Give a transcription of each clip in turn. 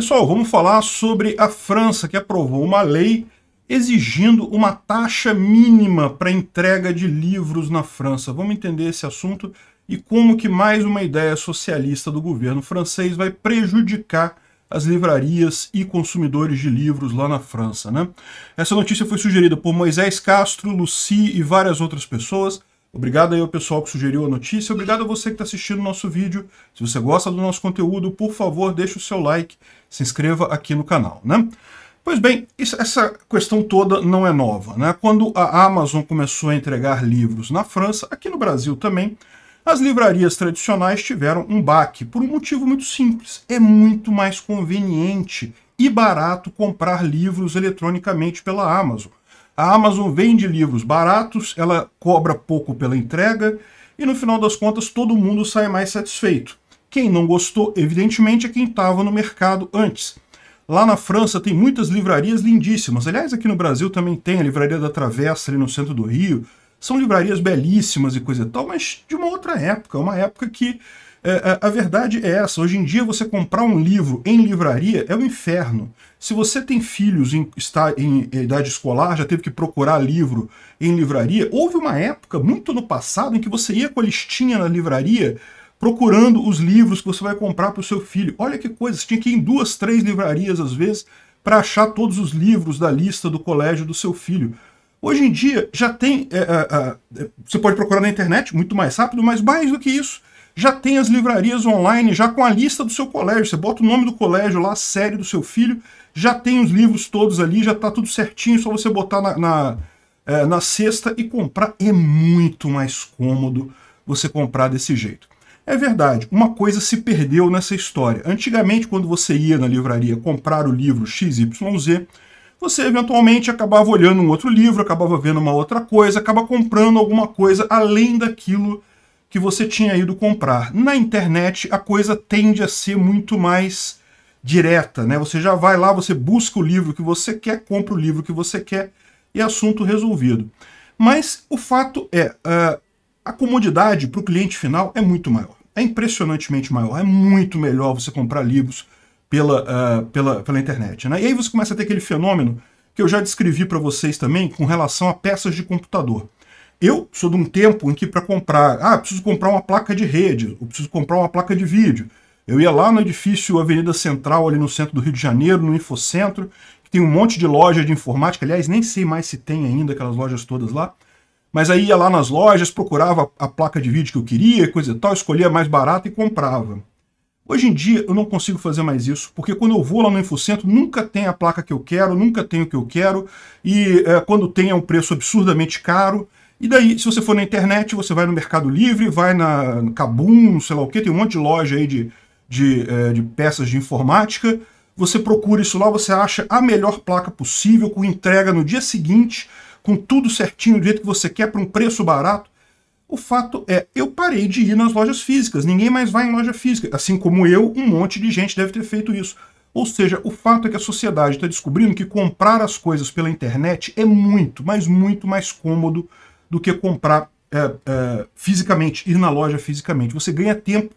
Pessoal, vamos falar sobre a França, que aprovou uma lei exigindo uma taxa mínima para entrega de livros na França. Vamos entender esse assunto e como que mais uma ideia socialista do governo francês vai prejudicar as livrarias e consumidores de livros lá na França. Né? Essa notícia foi sugerida por Moisés Castro, Lucie e várias outras pessoas. Obrigado aí ao pessoal que sugeriu a notícia. Obrigado a você que está assistindo o nosso vídeo. Se você gosta do nosso conteúdo, por favor, deixe o seu like, se inscreva aqui no canal, né? Pois bem, isso, essa questão toda não é nova, né? Quando a Amazon começou a entregar livros na França, aqui no Brasil também, as livrarias tradicionais tiveram um baque por um motivo muito simples. É muito mais conveniente e barato comprar livros eletronicamente pela Amazon. A Amazon vende livros baratos, ela cobra pouco pela entrega e no final das contas todo mundo sai mais satisfeito. Quem não gostou, evidentemente, é quem estava no mercado antes. Lá na França tem muitas livrarias lindíssimas. Aliás, aqui no Brasil também tem a Livraria da Travessa, ali no centro do Rio. São livrarias belíssimas e coisa e tal, mas de uma outra época, uma época que é, a, verdade é essa. Hoje em dia, você comprar um livro em livraria é um inferno. Se você tem filhos em, está em idade escolar, já teve que procurar livro em livraria, houve uma época, muito no passado, em que você ia com a listinha na livraria procurando os livros que você vai comprar para o seu filho. Olha que coisa, você tinha que ir em duas, três livrarias às vezes para achar todos os livros da lista do colégio do seu filho. Hoje em dia já tem. É, é, é, você pode procurar na internet muito mais rápido, mas mais do que isso já tem as livrarias online, já com a lista do seu colégio. Você bota o nome do colégio lá, a série do seu filho, já tem os livros todos ali, já está tudo certinho, só você botar na, na, é, na cesta e comprar. É muito mais cômodo você comprar desse jeito. É verdade, uma coisa se perdeu nessa história. Antigamente, quando você ia na livraria comprar o livro XYZ, você eventualmente acabava olhando um outro livro, acabava vendo uma outra coisa, acaba comprando alguma coisa além daquilo que você tinha ido comprar. Na internet, a coisa tende a ser muito mais direta, né? Você já vai lá, você busca o livro que você quer, compra o livro que você quer e assunto resolvido. Mas o fato é, ah, a comodidade para o cliente final é muito maior. É impressionantemente maior. É muito melhor você comprar livros pela, ah, pela, pela internet. Né? E aí você começa a ter aquele fenômeno que eu já descrevi para vocês também com relação a peças de computador. Eu sou de um tempo em que para comprar, ah, preciso comprar uma placa de rede, eu preciso comprar uma placa de vídeo. Eu ia lá no edifício Avenida Central, ali no centro do Rio de Janeiro, no Infocentro, que tem um monte de loja de informática, aliás, nem sei mais se tem ainda aquelas lojas todas lá. Mas aí ia lá nas lojas, procurava a placa de vídeo que eu queria, coisa e tal, escolhia mais barata e comprava. Hoje em dia eu não consigo fazer mais isso, porque quando eu vou lá no Infocentro, nunca tem a placa que eu quero, nunca tem o que eu quero, e é, quando tem é um preço absurdamente caro, e daí, se você for na internet, você vai no Mercado Livre, vai na Kabum, sei lá o que, tem um monte de loja aí de, de, é, de peças de informática. Você procura isso lá, você acha a melhor placa possível, com entrega no dia seguinte, com tudo certinho, do jeito que você quer, para um preço barato. O fato é, eu parei de ir nas lojas físicas, ninguém mais vai em loja física. Assim como eu, um monte de gente deve ter feito isso. Ou seja, o fato é que a sociedade está descobrindo que comprar as coisas pela internet é muito, mas muito mais cômodo do que comprar é, é, fisicamente, ir na loja fisicamente. Você ganha tempo,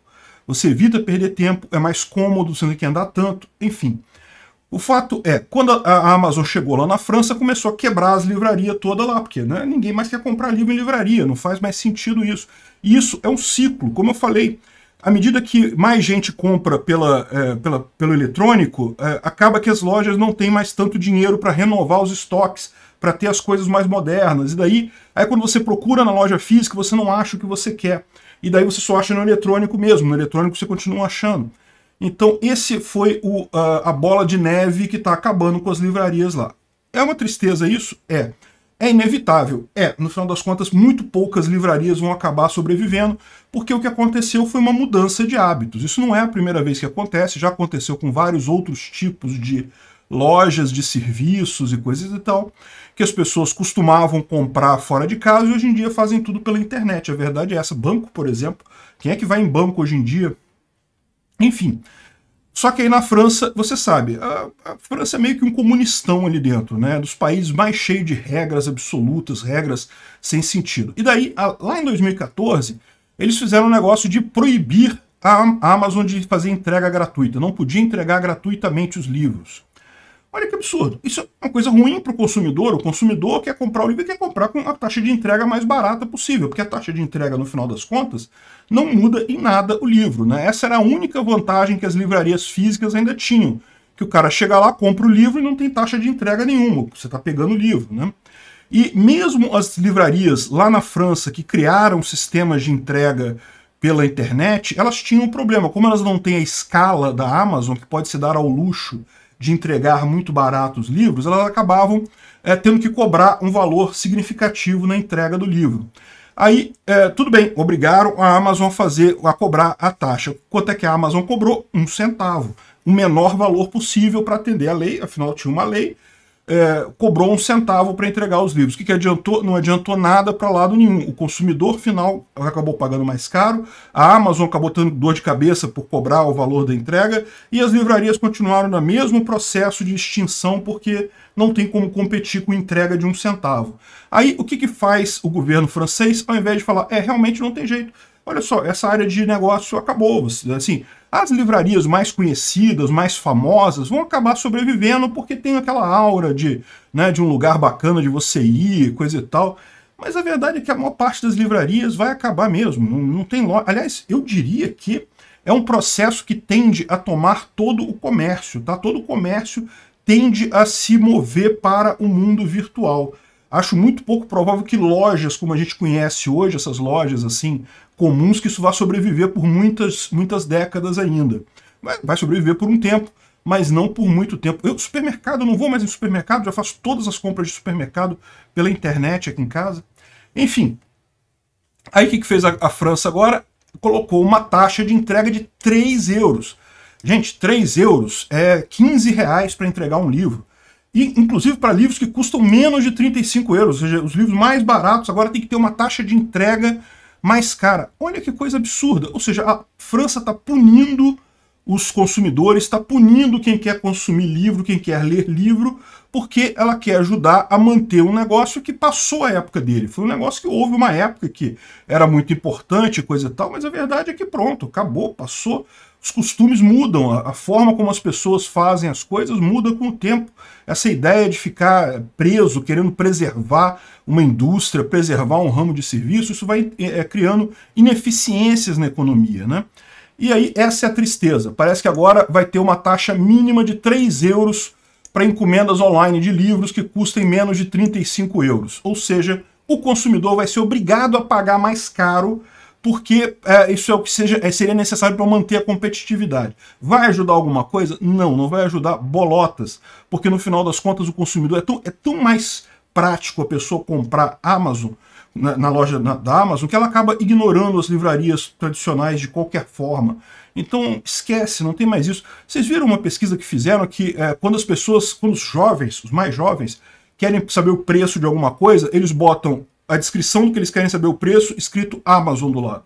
você evita perder tempo, é mais cômodo, você não tem que andar tanto, enfim. O fato é, quando a Amazon chegou lá na França, começou a quebrar as livrarias toda lá, porque né, ninguém mais quer comprar livro em livraria, não faz mais sentido isso. E isso é um ciclo, como eu falei, à medida que mais gente compra pela, é, pela pelo eletrônico, é, acaba que as lojas não têm mais tanto dinheiro para renovar os estoques, para ter as coisas mais modernas. E daí, aí quando você procura na loja física, você não acha o que você quer. E daí você só acha no eletrônico mesmo. No eletrônico você continua achando. Então esse foi o, a, ah, a bola de neve que está acabando com as livrarias lá. É uma tristeza isso? É. É inevitável. É, no final das contas, muito poucas livrarias vão acabar sobrevivendo, porque o que aconteceu foi uma mudança de hábitos. Isso não é a primeira vez que acontece, já aconteceu com vários outros tipos de lojas de serviços e coisas e tal, que as pessoas costumavam comprar fora de casa e hoje em dia fazem tudo pela internet. A verdade é essa. Banco, por exemplo, quem é que vai em banco hoje em dia? Enfim. Só que aí na França, você sabe, a, a França é meio que um comunistão ali dentro, né? Dos países mais cheios de regras absolutas, regras sem sentido. E daí, a, lá em 2014, eles fizeram um negócio de proibir a Amazon de fazer entrega gratuita. Não podia entregar gratuitamente os livros. Olha que absurdo. Isso é uma coisa ruim para o consumidor. O consumidor quer comprar o livro e quer comprar com a taxa de entrega mais barata possível, porque a taxa de entrega, no final das contas, não muda em nada o livro. Né? Essa era a única vantagem que as livrarias físicas ainda tinham. Que o cara chega lá, compra o livro e não tem taxa de entrega nenhuma. Você está pegando o livro, né? E mesmo as livrarias lá na França que criaram sistemas de entrega pela internet, elas tinham um problema. Como elas não têm a escala da Amazon, que pode se dar ao luxo de entregar muito barato os livros, elas acabavam é, tendo que cobrar um valor significativo na entrega do livro. Aí, é, tudo bem, obrigaram a Amazon a fazer, a cobrar a taxa. Quanto é que a Amazon cobrou? Um centavo. O menor valor possível para atender a lei, afinal tinha uma lei, é, cobrou um centavo para entregar os livros. O que, que adiantou? Não adiantou nada para lado nenhum. O consumidor final acabou pagando mais caro, a Amazon acabou tendo dor de cabeça por cobrar o valor da entrega, e as livrarias continuaram no mesmo processo de extinção porque não tem como competir com entrega de um centavo. Aí o que, que faz o governo francês, ao invés de falar, é, realmente não tem jeito. Olha só, essa área de negócio acabou. Assim, as livrarias mais conhecidas, mais famosas, vão acabar sobrevivendo porque tem aquela aura de, né, de um lugar bacana de você ir, coisa e tal. Mas a verdade é que a maior parte das livrarias vai acabar mesmo. Não, não tem Aliás, eu diria que é um processo que tende a tomar todo o comércio, tá? Todo o comércio tende a se mover para o mundo virtual. Acho muito pouco provável que lojas como a gente conhece hoje, essas lojas assim comuns, que isso vá sobreviver por muitas, muitas décadas ainda. Vai sobreviver por um tempo, mas não por muito tempo. Eu, supermercado, não vou mais em supermercado, já faço todas as compras de supermercado pela internet aqui em casa. Enfim, aí o que, que fez a, a França agora? Colocou uma taxa de entrega de 3 euros. Gente, 3 euros é 15 reais para entregar um livro. E, inclusive para livros que custam menos de 35 euros, ou seja, os livros mais baratos agora tem que ter uma taxa de entrega mais cara. Olha que coisa absurda. Ou seja, a França está punindo os consumidores, está punindo quem quer consumir livro, quem quer ler livro, porque ela quer ajudar a manter um negócio que passou a época dele. Foi um negócio que houve uma época que era muito importante, coisa e tal, mas a verdade é que pronto, acabou, passou. Os costumes mudam, a forma como as pessoas fazem as coisas muda com o tempo. Essa ideia de ficar preso, querendo preservar uma indústria, preservar um ramo de serviço, isso vai é, é criando ineficiências na economia, né? E aí, essa é a tristeza. Parece que agora vai ter uma taxa mínima de 3 euros para encomendas online de livros que custem menos de 35 euros. Ou seja, o consumidor vai ser obrigado a pagar mais caro porque é, isso é o que seja, é, seria necessário para manter a competitividade. Vai ajudar alguma coisa? Não, não vai ajudar bolotas, porque no final das contas o consumidor é tão, é tão mais prático a pessoa comprar Amazon na, na loja na, da Amazon que ela acaba ignorando as livrarias tradicionais de qualquer forma. Então esquece, não tem mais isso. Vocês viram uma pesquisa que fizeram que é, quando as pessoas, quando os jovens, os mais jovens, querem saber o preço de alguma coisa, eles botam a descrição do que eles querem saber o preço escrito Amazon do lado.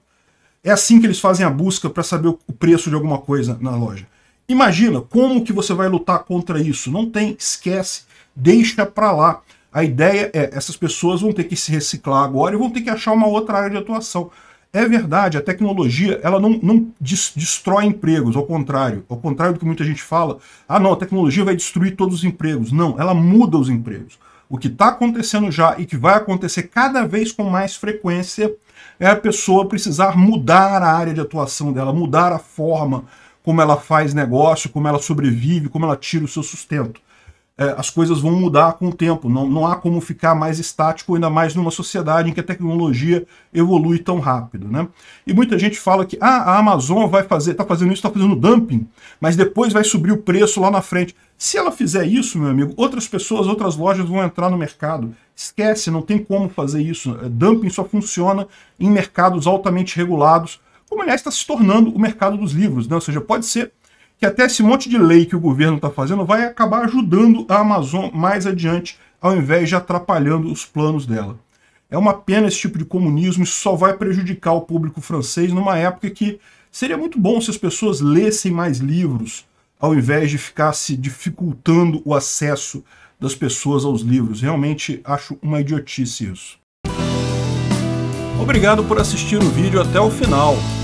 É assim que eles fazem a busca para saber o preço de alguma coisa na loja. Imagina como que você vai lutar contra isso. Não tem, esquece, deixa para lá. A ideia é, essas pessoas vão ter que se reciclar agora e vão ter que achar uma outra área de atuação. É verdade, a tecnologia ela não, não des, destrói empregos, ao contrário. Ao contrário do que muita gente fala, ah não, a tecnologia vai destruir todos os empregos. Não, ela muda os empregos. O que está acontecendo já e que vai acontecer cada vez com mais frequência é a pessoa precisar mudar a área de atuação dela, mudar a forma como ela faz negócio, como ela sobrevive, como ela tira o seu sustento é, as coisas vão mudar com o tempo. Não, não há como ficar mais estático, ainda mais numa sociedade em que a tecnologia evolui tão rápido. Né? E muita gente fala que ah, a Amazon vai fazer, está fazendo isso, está fazendo dumping, mas depois vai subir o preço lá na frente. Se ela fizer isso, meu amigo, outras pessoas, outras lojas vão entrar no mercado. Esquece, não tem como fazer isso. É, dumping só funciona em mercados altamente regulados, como aliás está se tornando o mercado dos livros. Né? Ou seja, pode ser que até esse monte de lei que o governo está fazendo vai acabar ajudando a Amazon mais adiante, ao invés de atrapalhando os planos dela. É uma pena esse tipo de comunismo, isso só vai prejudicar o público francês numa época que seria muito bom se as pessoas lessem mais livros, ao invés de ficar se dificultando o acesso das pessoas aos livros. Realmente acho uma idiotice isso. Obrigado por assistir o vídeo até o final.